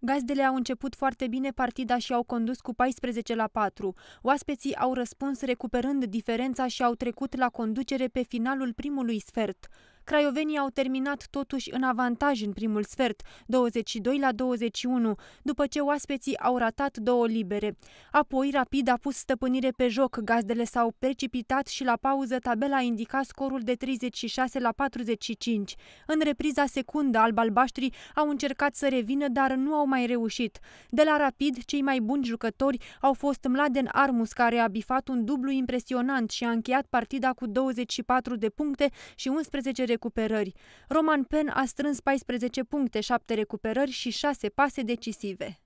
Gazdele au început foarte bine partida și au condus cu 14 la 4. Oaspeții au răspuns recuperând diferența și au trecut la conducere pe finalul primului sfert. Craiovenii au terminat totuși în avantaj în primul sfert, 22 la 21, după ce oaspeții au ratat două libere. Apoi, Rapid a pus stăpânire pe joc, gazdele s-au precipitat și la pauză tabela indica scorul de 36 la 45. În repriza secundă, albalbaștrii au încercat să revină, dar nu au mai reușit. De la Rapid, cei mai buni jucători au fost Mladen Armus, care a bifat un dublu impresionant și a încheiat partida cu 24 de puncte și 11 de recuperări. Roman Pen a strâns 14 puncte, 7 recuperări și 6 pase decisive.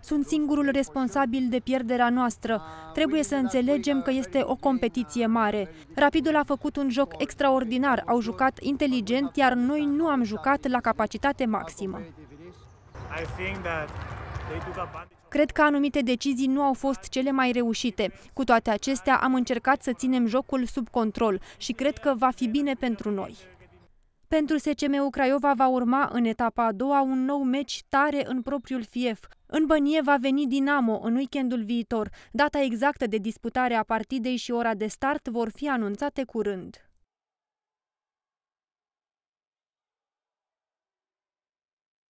Sunt singurul responsabil de pierderea noastră. Trebuie să înțelegem că este o competiție mare. Rapidul a făcut un joc extraordinar, au jucat inteligent, iar noi nu am jucat la capacitate maximă. Cred că anumite decizii nu au fost cele mai reușite. Cu toate acestea, am încercat să ținem jocul sub control și cred că va fi bine pentru noi. Pentru SCM-ul Craiova va urma în etapa a doua un nou meci tare în propriul fief. În bănie va veni Dinamo în weekendul viitor. Data exactă de disputare a partidei și ora de start vor fi anunțate curând.